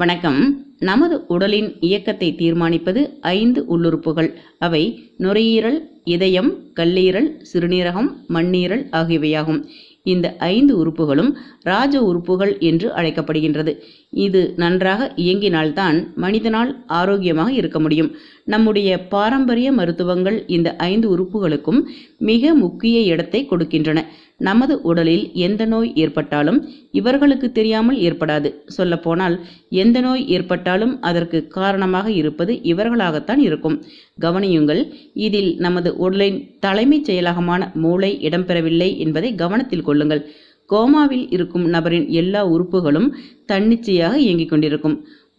வணக்கம் நமது உடலின் இயக்கத்தை தீர்மானிப்பது ஐந்து உள்ளுறுப்புகள் அவை நுரையீரல் இதயம் கல்லீரல் சிறுநீரகம் மண்ணீரல் ஆகியவையாகும் இந்த ஐந்து உறுப்புகளும் ராஜ உறுப்புகள் என்று அழைக்கப்படுகின்றது இது நன்றாக இயங்கினால்தான் மனிதனால் ஆரோக்கியமாக இருக்க முடியும் நம்முடைய பாரம்பரிய மருத்துவங்கள் இந்த ஐந்து உறுப்புகளுக்கும் மிக முக்கிய இடத்தை கொடுக்கின்றன நமது உடலில் எந்த நோய் ஏற்பட்டாலும் இவர்களுக்கு தெரியாமல் ஏற்படாது சொல்லப்போனால் எந்த நோய் ஏற்பட்டாலும் அதற்கு காரணமாக இருப்பது இவர்களாகத்தான் இருக்கும் கவனியுங்கள் இதில் நமது உடலின் தலைமைச் செயலகமான மூளை இடம்பெறவில்லை என்பதை கவனத்தில் கொள்ளுங்கள் கோமாவில் இருக்கும் நபரின் எல்லா உறுப்புகளும் தன்னிச்சையாக இயங்கிக் கொண்டிருக்கும்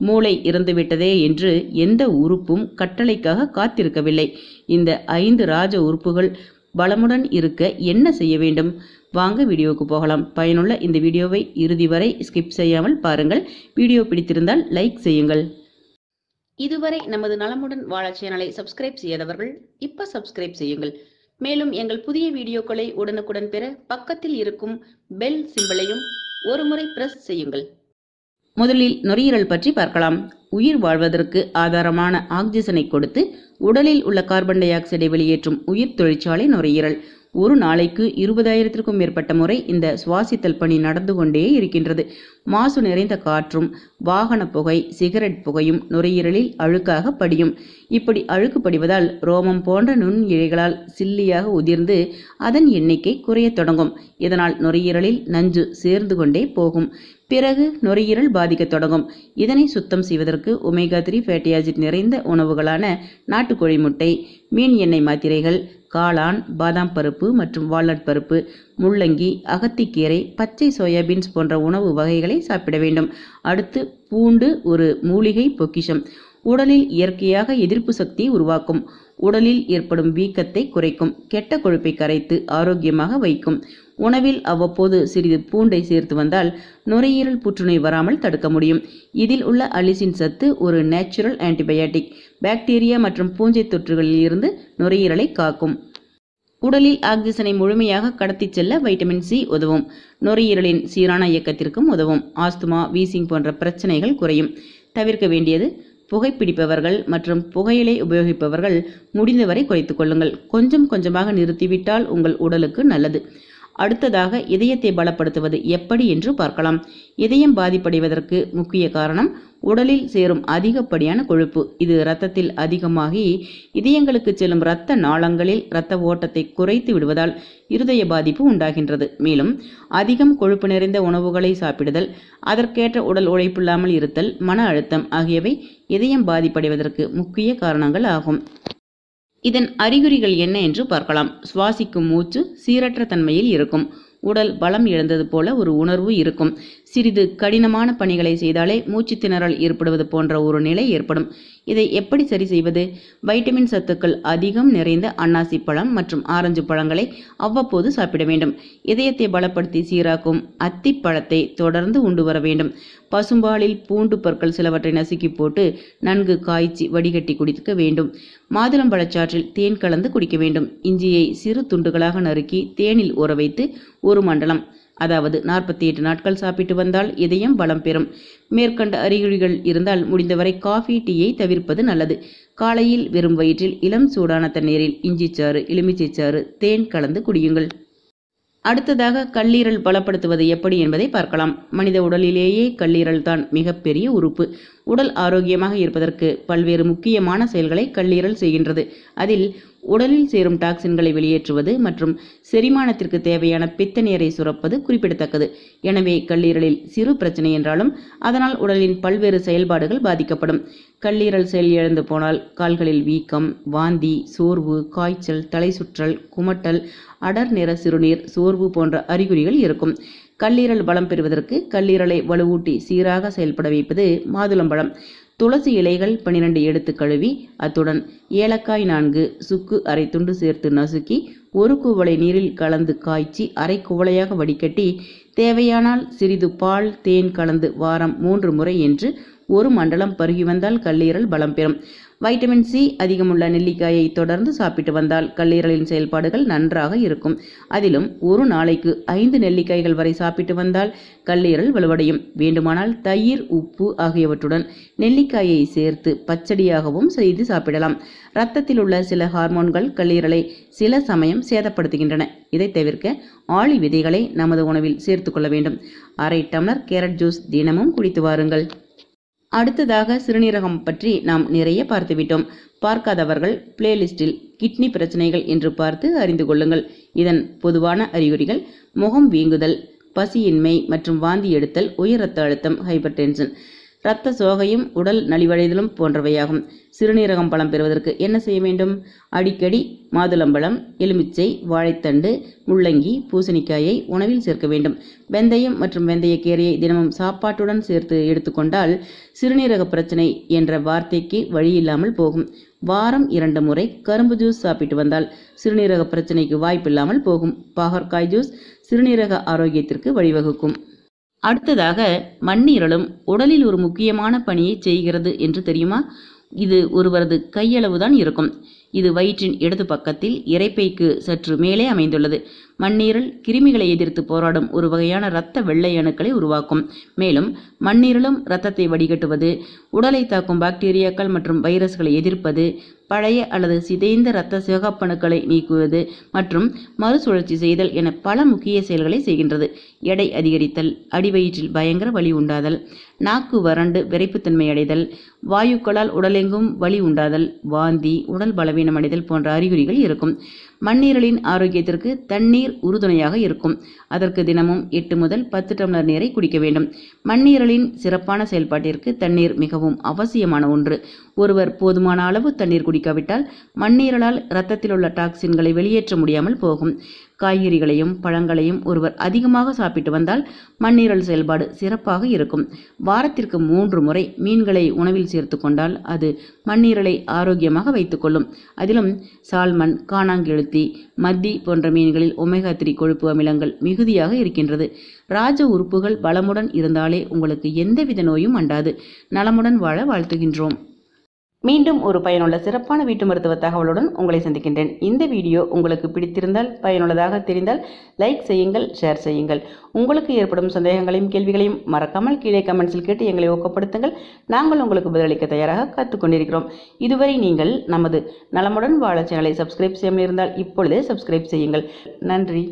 மூளை இறந்துவிட்டதே என்று எந்த உறுப்பும் கட்டளைக்காக காத்திருக்கவில்லை இந்த ஐந்து ராஜ உறுப்புகள் பலமுடன் இருக்க என்ன செய்ய வேண்டும் வாங்க வீடியோவுக்கு போகலாம் பயனுள்ள இந்த வீடியோவை இறுதி வரை ஸ்கிப் செய்யாமல் பாருங்கள் வீடியோ பிடித்திருந்தால் லைக் செய்யுங்கள் இதுவரை நமது நலமுடன் வாழ சேனலை சப்ஸ்கிரைப் செய்யாதவர்கள் இப்ப சப்ஸ்கிரைப் செய்யுங்கள் மேலும் எங்கள் புதிய வீடியோக்களை உடனுக்குடன் பெற பக்கத்தில் இருக்கும் பெல் சிம்பிளையும் ஒருமுறை பிரஸ் செய்யுங்கள் முதலில் நுரையீரல் பற்றி பார்க்கலாம் உயிர் வாழ்வதற்கு ஆதாரமான ஆக்சிஜனை கொடுத்து உடலில் உள்ள கார்பன் டை ஆக்சைடை வெளியேற்றும் உயிர் தொழிற்சாலை நுரையீரல் ஒரு நாளைக்கு இருபதாயிரத்திற்கும் மேற்பட்ட முறை இந்த சுவாசித்தல் பணி நடந்து கொண்டே இருக்கின்றது மாசு நிறைந்த காற்றும் வாகன புகை சிகரெட் புகையும் நுரையீரலில் அழுக்காக படியும் இப்படி அழுக்கு படிவதால் ரோமம் போன்ற நுண் இழைகளால் சில்லியாக உதிர்ந்து அதன் எண்ணிக்கை குறையத் தொடங்கும் இதனால் நுரையீரலில் நஞ்சு சேர்ந்து கொண்டே போகும் பிறகு நுரையீரல் பாதிக்க தொடங்கும் இதனை சுத்தம் செய்வதற்கு ஒமேகா த்ரீ ஃபேட்டி நிறைந்த உணவுகளான நாட்டுக்கோழி முட்டை மீன் எண்ணெய் மாத்திரைகள் காளான் பாதாம் பருப்பு மற்றும் வால்நட் பருப்பு முள்ளங்கி அகத்திக்கீரை பச்சை சோயாபீன்ஸ் போன்ற உணவு வகைகளை சாப்பிட வேண்டும் அடுத்து பூண்டு ஒரு மூலிகை பொக்கிஷம் உடலில் இயற்கையாக எதிர்ப்பு சக்தியை உருவாக்கும் உடலில் ஏற்படும் வீக்கத்தை குறைக்கும் கெட்ட கொழுப்பை கரைத்து ஆரோக்கியமாக வைக்கும் உணவில் அவ்வப்போது சிறிது பூண்டை சேர்த்து வந்தால் நுரையீரல் புற்றுநோய் வராமல் தடுக்க முடியும் இதில் உள்ள அலிசின் சத்து ஒரு நேச்சுரல் ஆன்டிபயாட்டிக் பாக்டீரியா மற்றும் பூஞ்சை தொற்றுகளில் இருந்து நுரையீரலை காக்கும் உடலில் ஆக்சிஜனை முழுமையாக கடத்திச் செல்ல வைட்டமின் சி உதவும் நுரையீரலின் சீரான இயக்கத்திற்கும் உதவும் ஆஸ்துமா வீசிங் போன்ற பிரச்சனைகள் குறையும் தவிர்க்க வேண்டியது புகைப்பிடிப்பவர்கள் மற்றும் புகையிலை உபயோகிப்பவர்கள் முடிந்தவரை குறைத்துக் கொள்ளுங்கள் கொஞ்சம் கொஞ்சமாக நிறுத்திவிட்டால் உங்கள் உடலுக்கு நல்லது அடுத்ததாக இதயத்தை பலப்படுத்துவது எப்படி என்று பார்க்கலாம் இதயம் பாதிப்படைவதற்கு முக்கிய காரணம் உடலில் சேரும் அதிகப்படியான கொழுப்பு இது இரத்தத்தில் அதிகமாகி இதயங்களுக்கு செல்லும் இரத்த நாளங்களில் இரத்த ஓட்டத்தை குறைத்து விடுவதால் இருதய பாதிப்பு உண்டாகின்றது மேலும் அதிகம் கொழுப்பு நிறைந்த உணவுகளை சாப்பிடுதல் அதற்கேற்ற உடல் உழைப்பில்லாமல் இருத்தல் மன அழுத்தம் ஆகியவை இதயம் பாதிப்படைவதற்கு முக்கிய காரணங்கள் ஆகும் இதன் அறிகுறிகள் என்ன என்று பார்க்கலாம் சுவாசிக்கும் மூச்சு சீரற்ற தன்மையில் இருக்கும் உடல் பலம் இழந்தது போல ஒரு உணர்வு இருக்கும் சிறிது கடினமான பணிகளை செய்தாலே மூச்சு திணறல் ஏற்படுவது போன்ற ஒரு நிலை ஏற்படும் இதை எப்படி சரி செய்வது வைட்டமின் சத்துக்கள் அதிகம் நிறைந்த அன்னாசி பழம் மற்றும் ஆரஞ்சு பழங்களை அவ்வப்போது சாப்பிட வேண்டும் இதயத்தை பலப்படுத்தி சீராக்கும் அத்திப்பழத்தை தொடர்ந்து உண்டு வர வேண்டும் பசும்பாலில் பூண்டு பற்கள் சிலவற்றை நசுக்கி போட்டு நன்கு காய்ச்சி வடிகட்டி குடிக்க வேண்டும் மாதுளம்பழச்சாற்றில் தேன் கலந்து குடிக்க வேண்டும் இஞ்சியை சிறு துண்டுகளாக நறுக்கி தேனில் ஊற வைத்து ஒரு மண்டலம் அதாவது நாற்பத்தி எட்டு நாட்கள் சாப்பிட்டு வந்தால் இதயம் பலம் பெறும் மேற்கண்ட அறிகுறிகள் இருந்தால் முடிந்தவரை காஃபி டீயை தவிர்ப்பது நல்லது காலையில் வெறும் வயிற்றில் இளம் சூடான தண்ணீரில் இஞ்சிச்சாறு எலுமிச்சைச்சாறு தேன் கலந்து குடியுங்கள் அடுத்ததாக கல்லீரல் பலப்படுத்துவது எப்படி என்பதை பார்க்கலாம் மனித உடலிலேயே கல்லீரல் தான் மிகப்பெரிய உறுப்பு உடல் ஆரோக்கியமாக இருப்பதற்கு பல்வேறு முக்கியமான செயல்களை கல்லீரல் செய்கின்றது அதில் உடலில் சேரும் டாக்ஸின்களை வெளியேற்றுவது மற்றும் செரிமானத்திற்கு தேவையான பித்த நீரை சுரப்பது குறிப்பிடத்தக்கது எனவே கல்லீரலில் சிறு பிரச்சனை என்றாலும் அதனால் உடலின் பல்வேறு செயல்பாடுகள் பாதிக்கப்படும் கல்லீரல் செயல் இழந்து போனால் கால்களில் வீக்கம் வாந்தி சோர்வு காய்ச்சல் தலை சுற்றல் குமட்டல் அடர் நிற சிறுநீர் சோர்வு போன்ற அறிகுறிகள் இருக்கும் கல்லீரல் பலம் பெறுவதற்கு கல்லீரலை வலுவூட்டி சீராக செயல்பட வைப்பது மாதுளம்பழம் துளசி இலைகள் பனிரெண்டு எடுத்து கழுவி அத்துடன் ஏலக்காய் நான்கு சுக்கு அரை துண்டு சேர்த்து நசுக்கி ஒரு குவளை நீரில் கலந்து காய்ச்சி அரை குவளையாக வடிகட்டி தேவையானால் சிறிது பால் தேன் கலந்து வாரம் மூன்று முறை என்று ஒரு மண்டலம் பருகி வந்தால் கல்லீரல் பலம் பெறும் வைட்டமின் சி அதிகமுள்ள நெல்லிக்காயை தொடர்ந்து சாப்பிட்டு வந்தால் கல்லீரலின் செயல்பாடுகள் நன்றாக இருக்கும் அதிலும் ஒரு நாளைக்கு ஐந்து நெல்லிக்காய்கள் வரை சாப்பிட்டு வந்தால் கல்லீரல் வலுவடையும் வேண்டுமானால் தயிர் உப்பு ஆகியவற்றுடன் நெல்லிக்காயை சேர்த்து பச்சடியாகவும் செய்து சாப்பிடலாம் இரத்தத்தில் உள்ள சில ஹார்மோன்கள் கல்லீரலை சில சமயம் சேதப்படுத்துகின்றன இதை தவிர்க்க ஆளி விதைகளை நமது உணவில் சேர்த்துக்கொள்ள வேண்டும் அரை டம்ளர் கேரட் ஜூஸ் தினமும் குடித்து வாருங்கள் அடுத்ததாக சிறுநீரகம் பற்றி நாம் நிறைய பார்த்துவிட்டோம் பார்க்காதவர்கள் பிளேலிஸ்டில் கிட்னி பிரச்சனைகள் என்று பார்த்து அறிந்து கொள்ளுங்கள் இதன் பொதுவான அறிகுறிகள் முகம் வீங்குதல் பசியின்மை மற்றும் வாந்தி எடுத்தல் உயர் ரத்த அழுத்தம் டென்ஷன் இரத்த சோகையும் உடல் நலிவடைதலும் போன்றவையாகும் சிறுநீரகம் பழம் பெறுவதற்கு என்ன செய்ய வேண்டும் அடிக்கடி மாதுளம்பழம் எலுமிச்சை வாழைத்தண்டு முள்ளங்கி பூசணிக்காயை உணவில் சேர்க்க வேண்டும் வெந்தயம் மற்றும் வெந்தய கீரையை தினமும் சாப்பாட்டுடன் சேர்த்து எடுத்துக்கொண்டால் சிறுநீரக பிரச்சனை என்ற வார்த்தைக்கு வழியில்லாமல் போகும் வாரம் இரண்டு முறை கரும்பு ஜூஸ் சாப்பிட்டு வந்தால் சிறுநீரக பிரச்சனைக்கு வாய்ப்பில்லாமல் போகும் பாகற்காய் ஜூஸ் சிறுநீரக ஆரோக்கியத்திற்கு வழிவகுக்கும் அடுத்ததாக மண்ணீரலும் உடலில் ஒரு முக்கியமான பணியை செய்கிறது என்று தெரியுமா இது ஒருவரது கையளவுதான் இருக்கும் இது வயிற்றின் இடது பக்கத்தில் இறைப்பைக்கு சற்று மேலே அமைந்துள்ளது மண்ணீரல் கிருமிகளை எதிர்த்து போராடும் ஒரு வகையான இரத்த வெள்ளை அணுக்களை உருவாக்கும் மேலும் மண்ணீரலும் இரத்தத்தை வடிகட்டுவது உடலை தாக்கும் பாக்டீரியாக்கள் மற்றும் வைரஸ்களை எதிர்ப்பது பழைய அல்லது சிதைந்த இரத்த சிவகப்பணுக்களை நீக்குவது மற்றும் மறுசுழற்சி செய்தல் என பல முக்கிய செயல்களை செய்கின்றது எடை அதிகரித்தல் அடிவயிற்றில் பயங்கர வலி உண்டாதல் நாக்கு வறண்டு விரைப்புத்தன்மை அடைதல் வாயுக்களால் உடலெங்கும் வலி உண்டாதல் வாந்தி உடல் பலவீனம் அடைதல் போன்ற அறிகுறிகள் இருக்கும் மண்ணீரலின் ஆரோக்கியத்திற்கு தண்ணீர் உறுதுணையாக இருக்கும் அதற்கு தினமும் எட்டு முதல் பத்து டம்ளர் நீரை குடிக்க வேண்டும் மண்ணீரலின் சிறப்பான செயல்பாட்டிற்கு தண்ணீர் மிகவும் அவசியமான ஒன்று ஒருவர் போதுமான அளவு தண்ணீர் குடிக்காவிட்டால் மண்ணீரலால் இரத்தத்தில் உள்ள டாக்சின்களை வெளியேற்ற முடியாமல் போகும் காய்கறிகளையும் பழங்களையும் ஒருவர் அதிகமாக சாப்பிட்டு வந்தால் மண்ணீரல் செயல்பாடு சிறப்பாக இருக்கும் வாரத்திற்கு மூன்று முறை மீன்களை உணவில் சேர்த்து கொண்டால் அது மண்ணீரலை ஆரோக்கியமாக வைத்துக்கொள்ளும் அதிலும் சால்மன் காணாங்கெழுத்தி மத்தி போன்ற மீன்களில் ஒமேகா த்ரீ கொழுப்பு அமிலங்கள் மிகுதியாக இருக்கின்றது ராஜ உறுப்புகள் பலமுடன் இருந்தாலே உங்களுக்கு எந்தவித நோயும் அண்டாது நலமுடன் வாழ வாழ்த்துகின்றோம் மீண்டும் ஒரு பயனுள்ள சிறப்பான வீட்டு மருத்துவ தகவலுடன் உங்களை சந்திக்கின்றேன் இந்த வீடியோ உங்களுக்கு பிடித்திருந்தால் பயனுள்ளதாக தெரிந்தால் லைக் செய்யுங்கள் ஷேர் செய்யுங்கள் உங்களுக்கு ஏற்படும் சந்தேகங்களையும் கேள்விகளையும் மறக்காமல் கீழே கமெண்ட்ஸில் கேட்டு எங்களை ஊக்கப்படுத்துங்கள் நாங்கள் உங்களுக்கு பதிலளிக்க தயாராக காத்துக்கொண்டிருக்கிறோம் இதுவரை நீங்கள் நமது நலமுடன் வாழ சேனலை சப்ஸ்கிரைப் செய்யாமல் இருந்தால் இப்பொழுதே சப்ஸ்கிரைப் செய்யுங்கள் நன்றி